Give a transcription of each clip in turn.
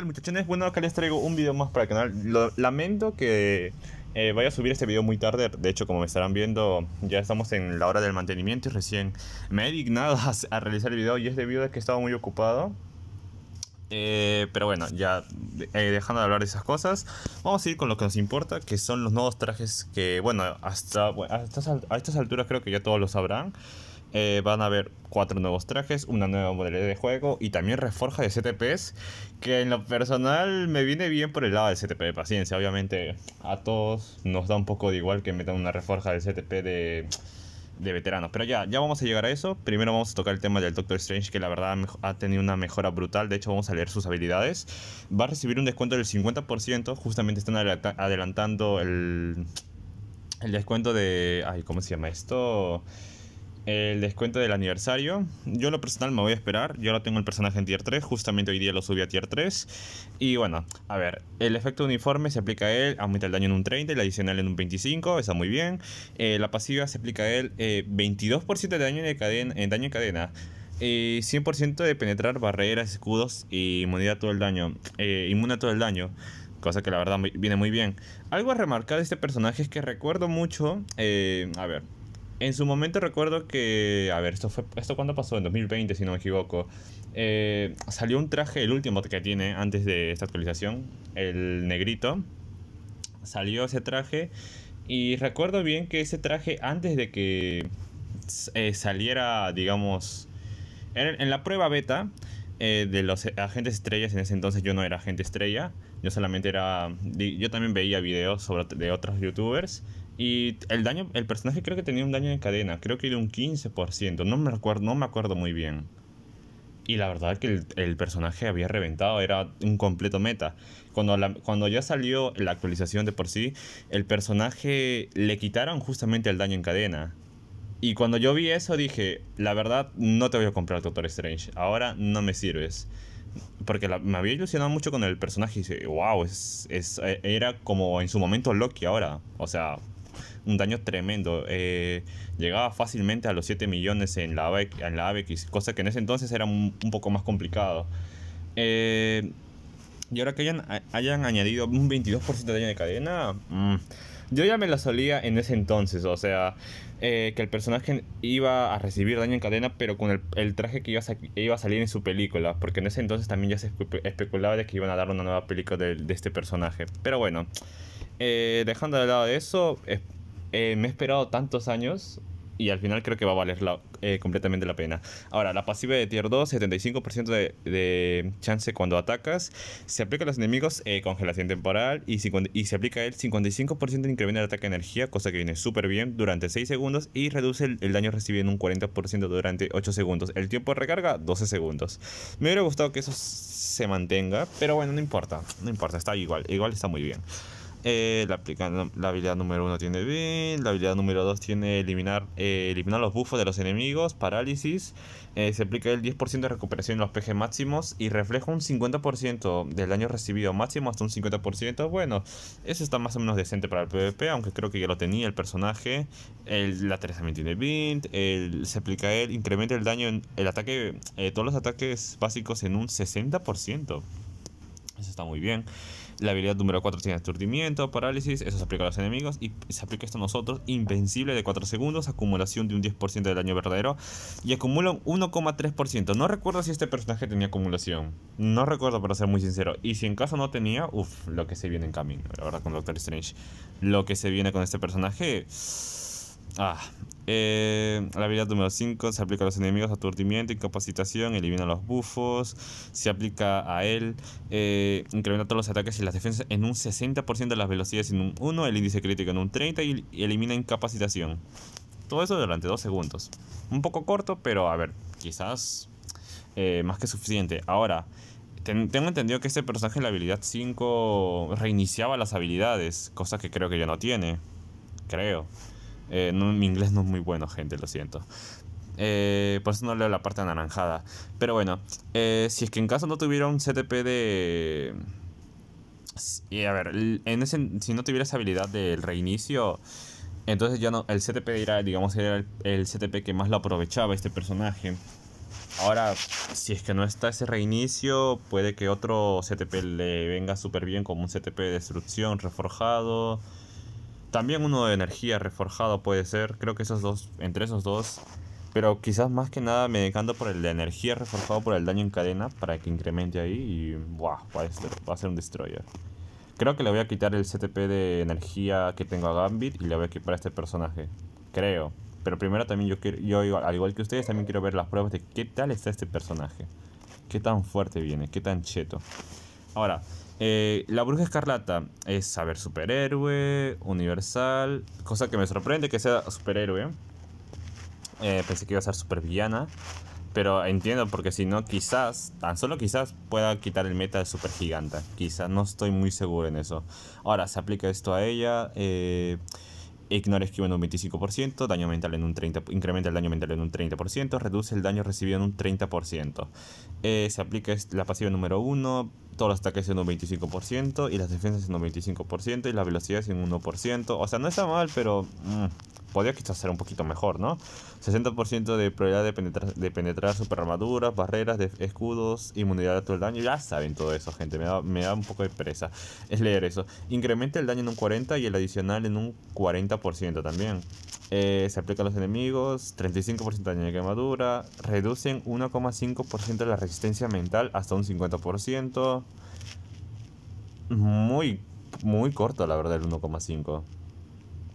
muchachones, bueno acá les traigo un video más para el canal Lamento que eh, vaya a subir este video muy tarde De hecho como me estarán viendo ya estamos en la hora del mantenimiento Y recién me he dignado a, realizar el video Y es debido a que estaba muy ocupado eh, pero bueno, ya eh, dejando de hablar de esas cosas, vamos a ir con lo que nos importa, que son los nuevos trajes que, bueno, hasta a estas alturas creo que ya todos lo sabrán. Eh, van a haber cuatro nuevos trajes, una nueva modelo de juego y también reforja de CTPs, que en lo personal me viene bien por el lado del CTP de paciencia. Obviamente a todos nos da un poco de igual que metan una reforja del CTP de, veteranos. Pero ya, ya vamos a llegar a eso. Primero vamos a tocar el tema del Doctor Strange, que la verdad ha tenido una mejora brutal. De hecho, vamos a leer sus habilidades. Va a recibir un descuento del 50%. Justamente están adelantando el, el descuento de... Ay, ¿cómo se llama esto? el descuento del aniversario. Yo lo personal me voy a esperar. Yo ahora tengo el personaje en tier 3. Justamente hoy día lo subí a tier 3. Y bueno, a ver. El efecto uniforme se aplica a él. Aumenta el daño en un 30 y la adicional en un 25. Está muy bien. Eh, la pasiva se aplica a él 22% eh, de daño en, cadena, en daño en cadena. 100% eh, de penetrar barreras, escudos y inmunidad todo el daño. inmune a todo el daño cosa que la verdad viene muy bien. Algo a remarcar de este personaje es que recuerdo mucho, a ver, en su momento recuerdo que, a ver, esto fue, esto cuando pasó, en 2020 si no me equivoco, eh, salió un traje, el último que tiene antes de esta actualización, el negrito, salió ese traje y recuerdo bien que ese traje antes de que eh, saliera, digamos, en, la prueba beta eh, de los agentes estrellas, en ese entonces yo no era agente estrella, yo solamente era, yo también veía videos sobre, de otros youtubers y el daño, el personaje creo que tenía un daño en cadena, creo que era un 15%, no me acuerdo, no me acuerdo muy bien. Y la verdad que el, personaje había reventado, era un completo meta. Cuando, cuando ya salió la actualización de por sí, el personaje le quitaron justamente el daño en cadena. Y cuando yo vi eso dije, la verdad no te voy a comprar Doctor Strange, ahora no me sirves. Porque me había ilusionado mucho con el personaje y dije, wow, es, eh, era como en su momento Loki ahora. O sea, un daño tremendo. Eh, llegaba fácilmente a los 7 millones en la, en la cosa que en ese entonces era un, poco más complicado. Eh, y ahora que hayan, hayan añadido un 22% de daño de cadena, mm, yo ya me la solía en ese entonces, o sea, eh, que el personaje iba a recibir daño en cadena, pero con el, traje que iba a, iba a, salir en su película, porque en ese entonces también ya se especulaba de que iban a dar una nueva película de, este personaje. Pero bueno, dejando de lado eso, eh, me he esperado tantos años y al final creo que va a valer eh, completamente la pena. Ahora, la pasiva de tier 2, 75% de, chance cuando atacas. Se aplica a los enemigos eh, congelación temporal y, y, se aplica el 55% de incremento del ataque de energía, cosa que viene súper bien durante 6 segundos y reduce el, el daño recibido en un 40% durante 8 segundos. El tiempo de recarga, 12 segundos. Me hubiera gustado que eso se mantenga, pero bueno, no importa, no importa, está igual, igual está muy bien. Eh, la, habilidad número 1 tiene Bin. La habilidad número 2 tiene eliminar, eh, eliminar los buffos de los enemigos. Parálisis. Eh, se aplica el 10% de recuperación en los PG máximos. Y refleja un 50% del daño recibido máximo hasta un 50%. Bueno, eso está más o menos decente para el PvP. Aunque creo que ya lo tenía el personaje. El, la 3 también tiene Bind. se aplica el. incremento del daño en el ataque. todos los ataques básicos en un 60%. Eso está muy bien. La habilidad número 4 tiene aturdimiento, parálisis, eso se aplica a los enemigos y se aplica esto a nosotros. Invencible de 4 segundos, acumulación de un 10% de daño verdadero y acumula un 1,3%. No recuerdo si este personaje tenía acumulación. No recuerdo, para ser muy sincero. Y si en caso no tenía, uff, lo que se viene en camino, la verdad, con Doctor Strange. Lo que se viene con este personaje Ah, eh, la habilidad número 5 se aplica a los enemigos, aturdimiento, incapacitación, elimina los buffos, se aplica a él, eh, incrementa todos los ataques y las defensas en un 60% de las velocidades en un 1, el índice crítico en un 30% y elimina incapacitación. Todo eso durante 2 segundos. Un poco corto, pero a ver, quizás eh, más que suficiente. Ahora, tengo entendido que este personaje en la habilidad 5 reiniciaba las habilidades, cosa que creo que ya no tiene. Creo. Eh, mi inglés no es muy bueno, gente, lo siento. Eh, por eso no leo la parte anaranjada. Pero bueno, eh, si es que en caso no tuviera un CTP de... Y a ver, en ese, si no tuviera esa habilidad del reinicio, entonces ya no, el CTP era, digamos, el, el, CTP que más lo aprovechaba este personaje. Ahora, si es que no está ese reinicio, puede que otro CTP le venga súper bien, como un CTP de destrucción reforjado también uno de energía reforjado puede ser. Creo que esos dos, entre esos dos. Pero quizás más que nada me decanto por el de energía reforjado por el daño en cadena para que incremente ahí y Buah, va, a ser, un destroyer. Creo que le voy a quitar el CTP de energía que tengo a Gambit y le voy a equipar a este personaje. Creo. Pero primero también yo quiero, yo al igual que ustedes también quiero ver las pruebas de qué tal está este personaje. Qué tan fuerte viene, qué tan cheto. Ahora, eh, la Bruja Escarlata es saber superhéroe, universal, cosa que me sorprende que sea superhéroe. Eh, pensé que iba a ser supervillana, pero entiendo porque si no quizás, tan solo quizás pueda quitar el meta de supergiganta. Quizás no estoy muy seguro en eso. Ahora, se aplica esto a ella. Eh, Ignora esquiva en un 25%, daño mental en un 30%, incrementa el daño mental en un 30%, reduce el daño recibido en un 30%. Eh, se aplica la pasiva número 1, todos los ataques en un 25% y las defensas en un 25% y la velocidad en un 1%. O sea, no está mal, pero... Mm, podría quizás ser un poquito mejor, ¿no? 60% de probabilidad de penetrar, de penetrar super armaduras, barreras, escudos, inmunidad a todo el daño. Ya saben todo eso, gente. Me da, un poco de presa, Es leer eso. Incrementa el daño en un 40% y el adicional en un 40% también. Eh, se aplica a los enemigos, 35% de daño de quemadura, reducen 1,5% de la resistencia mental hasta un 50%. Muy, muy corto la verdad el 1,5%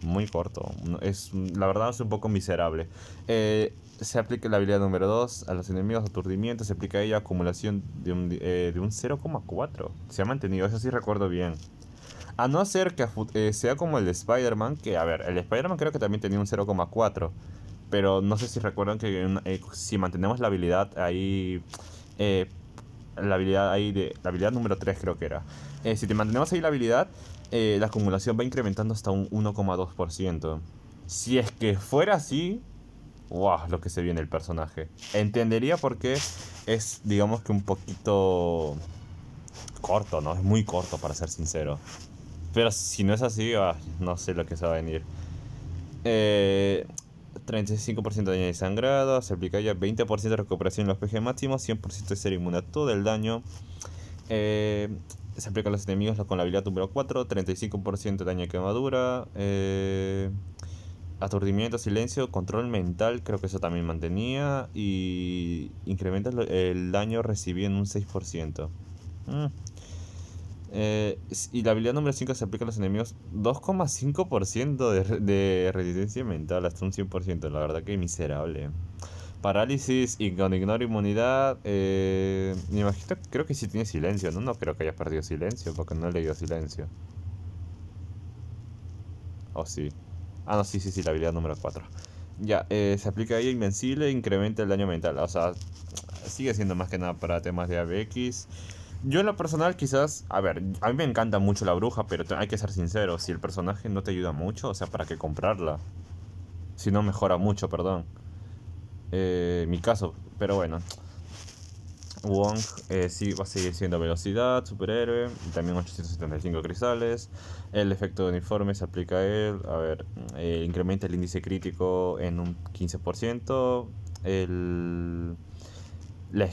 muy corto. Es, la verdad es un poco miserable. Eh, se aplica la habilidad número 2 a los enemigos aturdimiento. Se aplica a ella acumulación de un, 0,4. Eh, se ha mantenido, eso sí recuerdo bien. A no ser que eh, sea como el de Spider-Man, que a ver, el Spider-Man creo que también tenía un 0,4. Pero no sé si recuerdan que si mantenemos la habilidad ahí la habilidad ahí de la habilidad número 3 creo que era. si te mantenemos ahí la habilidad, eh, la acumulación va incrementando hasta un 1,2%. Si es que fuera así, wow, lo que se viene el personaje. Entendería por qué es, digamos que un poquito corto, ¿no? Es muy corto, para ser sincero. Pero si no es así, ah, no sé lo que se va a venir. 35% eh, de daño de sangrado, se aplica ya 20% de recuperación en los PG máximos, 100% de ser inmune a todo el daño. Eh, se aplica a los enemigos con la habilidad número 4, 35% de daño de quemadura, eh, aturdimiento, silencio, control mental, creo que eso también mantenía, y incrementa el daño recibido en un 6%. Mm. Eh, y la habilidad número 5 se aplica a los enemigos 2,5% de, de resistencia mental, hasta un 100%, la verdad que miserable parálisis y con ignora inmunidad. Eh, me imagino, creo que sí tiene silencio, ¿no? No creo que hayas perdido silencio porque no le dio silencio. ¿O oh, sí? Ah, no, sí, sí, sí, la habilidad número 4. Ya, eh, se aplica ahí invencible incrementa el daño mental. O sea, sigue siendo más que nada para temas de ABX. Yo en lo personal quizás, a ver, a mí me encanta mucho la bruja, pero hay que ser sincero, si el personaje no te ayuda mucho, o sea, ¿para qué comprarla? Si no mejora mucho, perdón eh, mi caso, pero bueno. Wong eh, va a seguir siendo velocidad, superhéroe, también 875 cristales. El efecto uniforme se aplica a él. A ver, eh, incrementa el índice crítico en un 15%. El, la,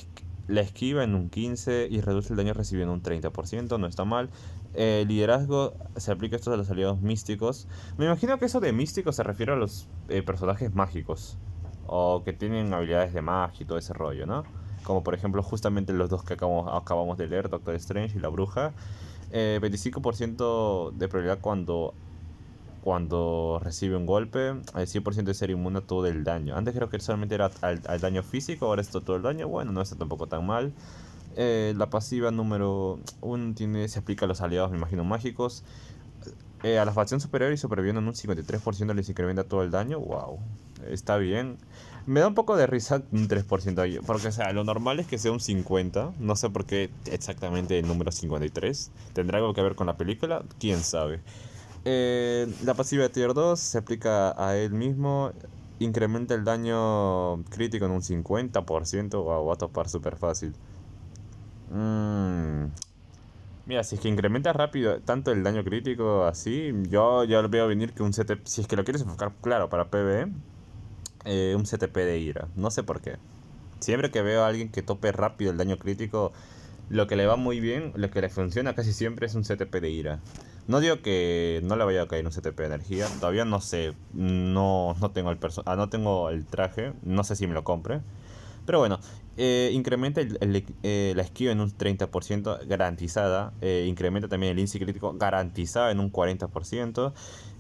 esquiva en un 15% y reduce el daño recibido en un 30%. No está mal. El liderazgo se aplica esto a los aliados místicos. Me imagino que eso de místico se refiere a los eh, personajes mágicos o que tienen habilidades de magia y todo ese rollo, ¿no? Como por ejemplo justamente los dos que acabamos, acabamos de leer, Doctor Strange y la bruja. 25% eh, de probabilidad cuando, cuando recibe un golpe, el 100% de ser inmune a todo el daño. Antes creo que solamente era al, daño físico, ahora es todo el daño, bueno, no está tampoco tan mal. Eh, la pasiva número 1 tiene, se aplica a los aliados, me imagino, mágicos. Eh, a la facción superior y superviviendo en un 53% les incrementa todo el daño. ¡Wow! está bien. Me da un poco de risa un 3%, porque o sea, lo normal es que sea un 50, no sé por qué exactamente el número 53. ¿Tendrá algo que ver con la película? ¿Quién sabe? Eh, la pasiva de tier 2 se aplica a él mismo, incrementa el daño crítico en un 50%, O va a topar súper fácil. Mm. Mira, si es que incrementa rápido tanto el daño crítico así, yo ya lo veo venir que un 7, si es que lo quieres enfocar, claro, para PvE eh, un CTP de ira. No sé por qué. Siempre que veo a alguien que tope rápido el daño crítico, lo que le va muy bien, lo que le funciona casi siempre es un CTP de ira. No digo que no le vaya a caer un CTP de energía, todavía no sé, no, no tengo el ah, no tengo el traje, no sé si me lo compre. Pero bueno, eh, incrementa eh, la esquiva en un 30% garantizada, eh, incrementa también el índice crítico garantizado en un 40%,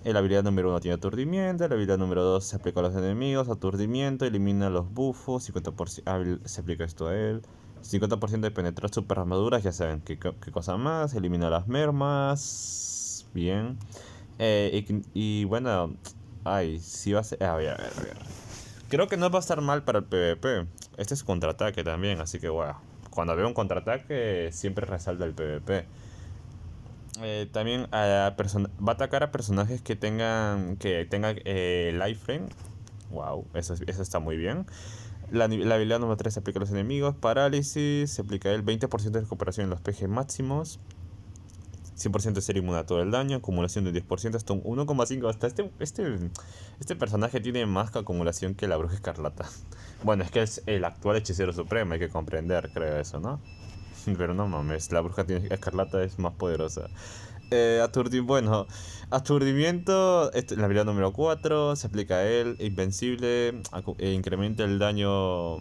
la habilidad número 1 tiene aturdimiento, la habilidad número 2 se aplica a los enemigos, aturdimiento, elimina los buffos, 50% ah, se aplica esto a él, 50% de penetrar super armaduras, ya saben qué, cosa más, elimina las mermas, bien, y, y, bueno, ay, si va a ver. Creo que no va a estar mal para el PvP este es contraataque también, así que wow. Cuando veo un contraataque siempre resalta el PvP. Eh, también a va a atacar a personajes que tengan que tengan eh, frame, Wow, eso, está muy bien. La, la, habilidad número 3 se aplica a los enemigos. Parálisis, se aplica el 20% de recuperación en los PG máximos. 100% de ser inmune a todo el daño, acumulación de 10% hasta un 1,5. Hasta este, este, este personaje tiene más acumulación que la bruja escarlata. Bueno, es que es el actual hechicero supremo, hay que comprender, creo eso, ¿no? Pero no mames, la bruja tiene, escarlata es más poderosa. Eh, bueno, aturdimiento, este, la habilidad número 4, se aplica a él, invencible, eh, incrementa el daño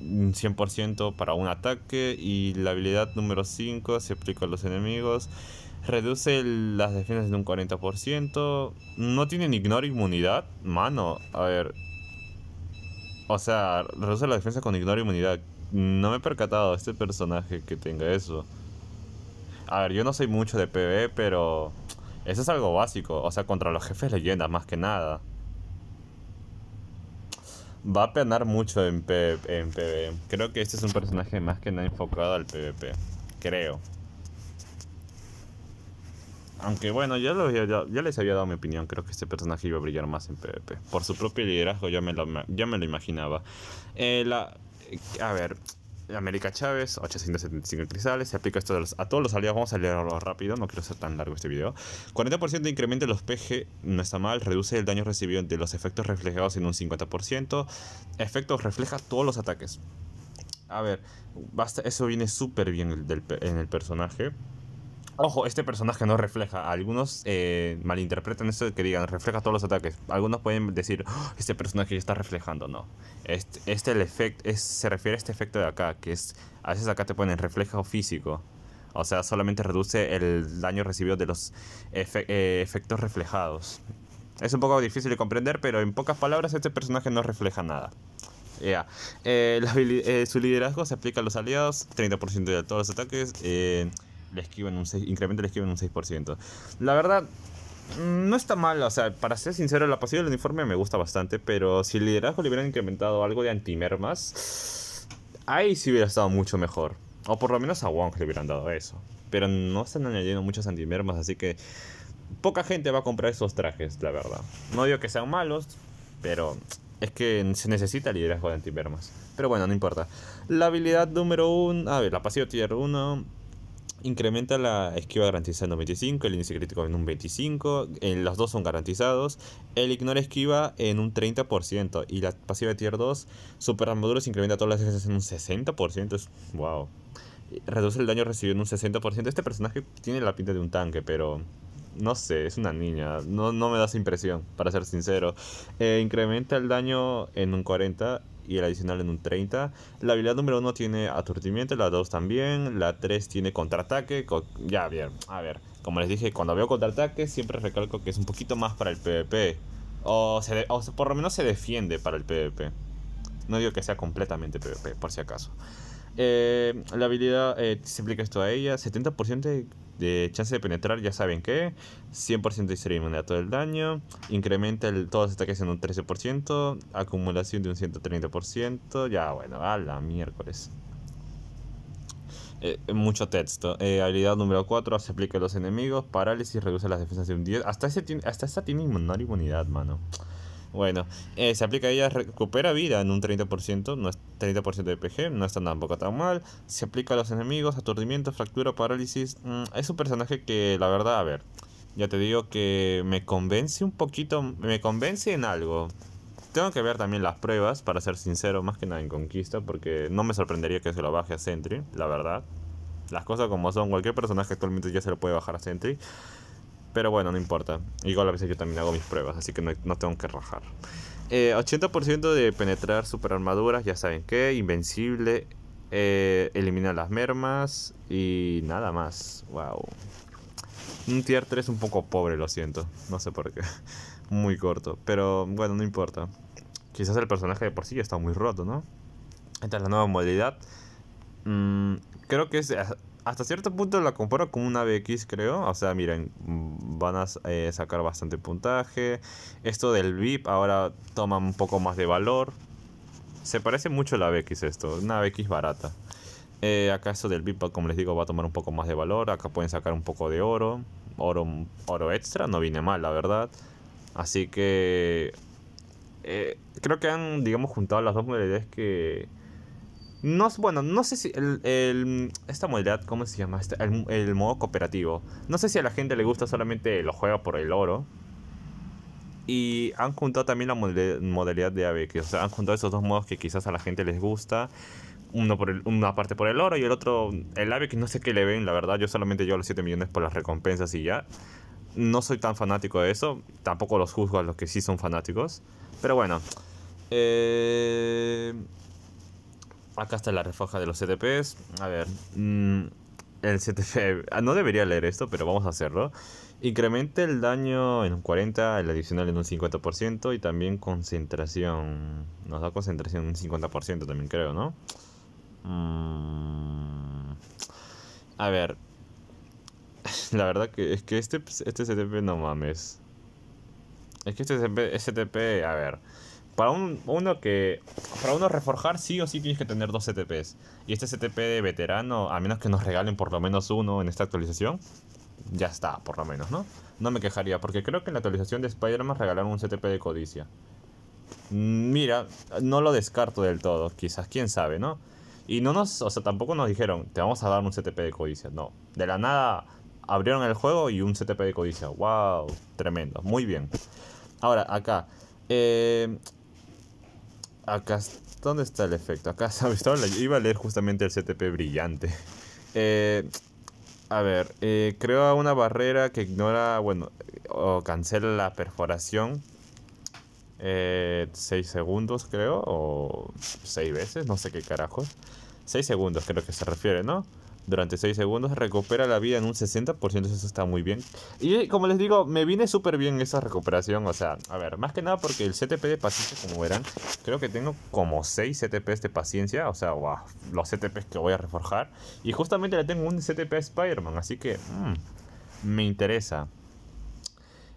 100% para un ataque y la habilidad número 5 se aplica a los enemigos. Reduce las defensas en un 40%. No tienen ignore inmunidad. Mano, a ver. O sea, reduce la defensa con ignore inmunidad. No me he percatado de este personaje que tenga eso. A ver, yo no soy mucho de PvE, pero... Eso es algo básico. O sea, contra los jefes leyendas, más que nada. Va a penar mucho en, P Creo que este es un personaje más que nada enfocado al PvP. Creo. Aunque bueno, ya, ya, les había dado mi opinión. Creo que este personaje iba a brillar más en PvP. Por su propio liderazgo, yo me lo, ya me lo imaginaba. Eh, la, a ver, América Chávez, 875 cristales. Se aplica esto a, todos los aliados. Vamos a leerlo rápido, no quiero ser tan largo este video. 40% de incremento en los PG no está mal. Reduce el daño recibido de los efectos reflejados en un 50%. Efectos refleja todos los ataques. A ver, basta, eso viene súper bien en el personaje. Ojo, este personaje no refleja. Algunos eh, malinterpretan esto de que digan refleja todos los ataques. Algunos pueden decir, oh, este personaje ya está reflejando. No. Este, el efecto se refiere a este efecto de acá, que es a veces acá te ponen reflejo físico. O sea, solamente reduce el daño recibido de los eh, efectos reflejados. Es un poco difícil de comprender, pero en pocas palabras este personaje no refleja nada. Yeah. Eh, su liderazgo se aplica a los aliados, 30% de todos los ataques. Eh, le un 6, incrementa el esquiva en un 6%. La verdad, no está mal, o sea, para ser sincero, la pasiva del uniforme me gusta bastante, pero si el liderazgo le hubieran incrementado algo de antimermas, ahí sí hubiera estado mucho mejor. O por lo menos a Wong le hubieran dado eso. Pero no están añadiendo muchas antimermas, así que poca gente va a comprar esos trajes, la verdad. No digo que sean malos, pero es que se necesita liderazgo de antimermas. Pero bueno, no importa. La habilidad número 1, a ver, la pasiva tier 1 incrementa la esquiva garantizada en un 25, el índice crítico en un 25, en los dos son garantizados, el ignore esquiva en un 30% y la pasiva de tier 2, super se incrementa todas las veces en un 60%, es wow. Reduce el daño recibido en un 60%. Este personaje tiene la pinta de un tanque, pero no sé, es una niña, no, me da impresión, para ser sincero. Eh, incrementa el daño en un 40 y el adicional en un 30. La habilidad número 1 tiene aturdimiento, la 2 también, la 3 tiene contraataque. Ya, bien, a ver. Como les dije, cuando veo contraataque siempre recalco que es un poquito más para el PvP. O, o por lo menos se defiende para el PvP. No digo que sea completamente PvP, por si acaso. Eh, la habilidad eh, se aplica esto a ella. 70% de, chance de penetrar, ya saben que. 100% de ser inmune a todo el daño. Incrementa el, todos los ataques en un 13%. Acumulación de un 130%. Ya bueno, a la miércoles. Eh, mucho texto. Eh, habilidad número 4, se aplica a los enemigos, parálisis, reduce las defensas de un 10. Hasta, ese hasta esta tiene inmunidad, mano. Bueno, eh, se aplica a ella, recupera vida en un 30%, no es 30% de PG, no está tampoco tan mal. Se aplica a los enemigos, aturdimiento, fractura, parálisis. Mm, es un personaje que, la verdad, a ver, ya te digo que me convence un poquito, me convence en algo. Tengo que ver también las pruebas, para ser sincero, más que nada en Conquista, porque no me sorprendería que se lo baje a Sentry, la verdad. Las cosas como son, cualquier personaje actualmente ya se lo puede bajar a Sentry. Pero bueno, no importa. Igual a veces yo también hago mis pruebas, así que no, tengo que rajar. 80% eh, de penetrar super armaduras, ya saben qué. invencible, eh, elimina las mermas y nada más. Wow. Un tier 3 un poco pobre, lo siento. No sé por qué. Muy corto. Pero bueno, no importa. Quizás el personaje de por sí ya está muy roto, ¿no? Esta es la nueva modalidad. Mm, creo que es hasta cierto punto la comparo con una BX, creo. O sea, miren, mm, van a eh, sacar bastante puntaje. Esto del VIP ahora toma un poco más de valor. Se parece mucho a la BX esto, una BX barata. Eh, acá esto del VIP, como les digo, va a tomar un poco más de valor. Acá pueden sacar un poco de oro. Oro, oro extra, no viene mal, la verdad. Así que... Eh, creo que han, digamos, juntado las dos modalidades que no, bueno, no sé si esta modalidad, ¿cómo se llama? Este, el, modo cooperativo. No sé si a la gente le gusta solamente lo juega por el oro. Y han juntado también la modalidad de AVE, o sea, han juntado esos dos modos que quizás a la gente les gusta. Uno por una parte por el oro y el otro, el AVE, que no sé qué le ven, la verdad. Yo solamente llevo los 7 millones por las recompensas y ya. No soy tan fanático de eso. Tampoco los juzgo a los que sí son fanáticos. Pero bueno. Eh Acá está la refoja de los CTPs. A ver, mm, el CTP... Ah, no debería leer esto, pero vamos a hacerlo. Incremente el daño en un 40, el adicional en un 50% y también concentración. Nos da concentración en un 50% también creo, ¿no? Mm, a ver. La verdad que es que este, este CTP no mames. Es que este CTP, este a ver. Para un, uno que. Para uno reforjar, sí o sí tienes que tener dos CTPs. E y este CTP e de veterano, a menos que nos regalen por lo menos uno en esta actualización, ya está, por lo menos, ¿no? No me quejaría, porque creo que en la actualización de Spider-Man regalaron un CTP e de codicia. Mm, mira, no lo descarto del todo, quizás, quién sabe, ¿no? Y no nos, o sea, tampoco nos dijeron, te vamos a dar un CTP de codicia, no. De la nada abrieron el juego y un CTP de codicia, wow, tremendo, muy bien. Ahora, acá, eh, Acá, ¿dónde está el efecto? Acá, ¿sabes? Iba a leer justamente el CTP brillante. Eh, a ver, eh, Creo una barrera que ignora, bueno, o cancela la perforación. 6 eh, segundos, creo, o seis veces, no sé qué carajos. 6 segundos creo que se refiere, ¿no? durante 6 segundos, recupera la vida en un 60%, eso está muy bien. Y como les digo, me viene súper bien esa recuperación, o sea, a ver, más que nada porque el CTP de paciencia, como verán, creo que tengo como 6 CTPs de paciencia, o sea, los CTPs que voy a reforjar. Y justamente le tengo un CTP Spider-Man, así que mm, me interesa.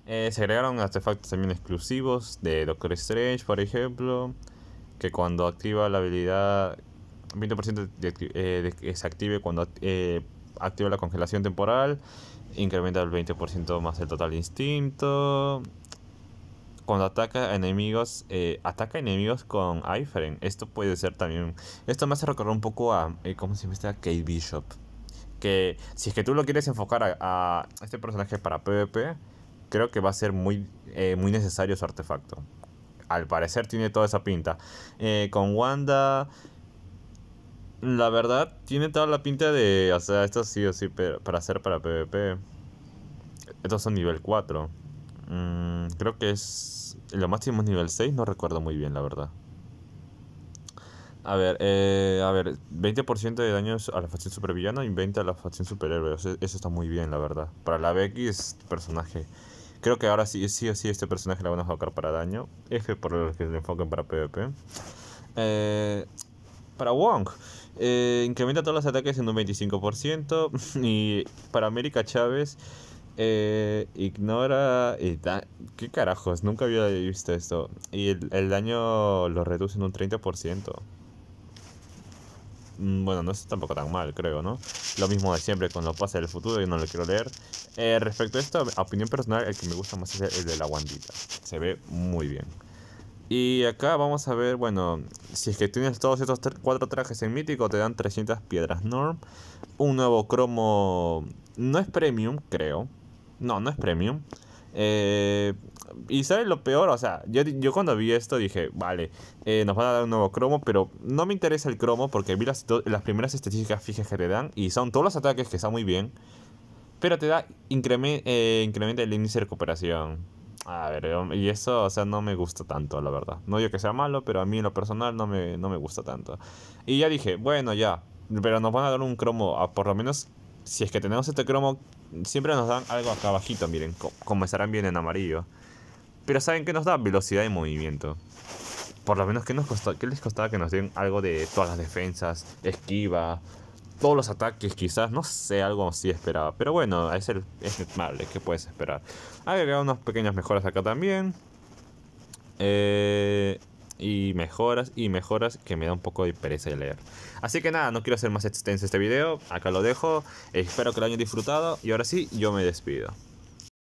Eh, se agregaron artefactos también exclusivos de Doctor Strange, por ejemplo, que cuando activa la habilidad 20% eh, de, que se active cuando eh, activa la congelación temporal, incrementa el 20% más el total instinto. Cuando ataca enemigos, eh, ataca enemigos con iframe. Esto puede ser también. Esto me hace recordar un poco a. Eh, ¿Cómo se llama A Kate Bishop. Que si es que tú lo quieres enfocar a, este personaje para PvP, creo que va a ser muy, muy necesario su artefacto. Al parecer tiene toda esa pinta. con Wanda, la verdad, tiene toda la pinta de. O sea, esto sí o sí para hacer para PvP. Estos son nivel 4. Mm, creo que es. Lo máximo es nivel 6, no recuerdo muy bien, la verdad. A ver, eh, a ver, 20% de daños a la facción supervillano y 20% a la facción superhéroe. Eso, está muy bien, la verdad. Para la BX, este personaje. Creo que ahora sí, sí o sí este personaje la van a jugar para daño. F por los que se enfoquen para PvP. Eh, para Wong. Eh, incrementa todos los ataques en un 25%. Y para América Chávez, eh, ignora. Eh, ¿Qué carajos? Nunca había visto esto. Y el, daño lo reduce en un 30%. Mm, bueno, no es tampoco tan mal, creo, ¿no? Lo mismo de siempre con los pases del futuro, yo no lo quiero leer. respecto a esto, opinión personal, el que me gusta más es el de la guandita. Se ve muy bien. Y acá vamos a ver, bueno, si es que tienes todos estos cuatro trajes en mítico, te dan 300 piedras norm. Un nuevo cromo, no es premium, creo. No, no es premium. Eh, y sabes lo peor, o sea, yo, cuando vi esto dije, vale, eh, nos van a dar un nuevo cromo, pero no me interesa el cromo porque vi las, primeras estadísticas fijas que te dan y son todos los ataques que están muy bien, pero te da incremento eh, incrementa el índice de recuperación. A ver, y eso, o sea, no me gusta tanto, la verdad. No digo que sea malo, pero a mí en lo personal no me, no me gusta tanto. Y ya dije, bueno, ya, pero nos van a dar un cromo, por lo menos, si es que tenemos este cromo, siempre nos dan algo acá abajito, miren, como estarán bien en amarillo. Pero ¿saben qué nos da? Velocidad y movimiento. Por lo menos, que nos costó, qué les costaba que nos den algo de todas las defensas, esquiva, todos los ataques, quizás, no sé, algo así esperaba. Pero bueno, es el es Es que puedes esperar? agregado unas pequeñas mejoras acá también. Eh, y mejoras y mejoras que me da un poco de pereza de leer. Así que nada, no quiero hacer más extenso este video. Acá lo dejo. Espero que lo hayan disfrutado. Y ahora sí, yo me despido.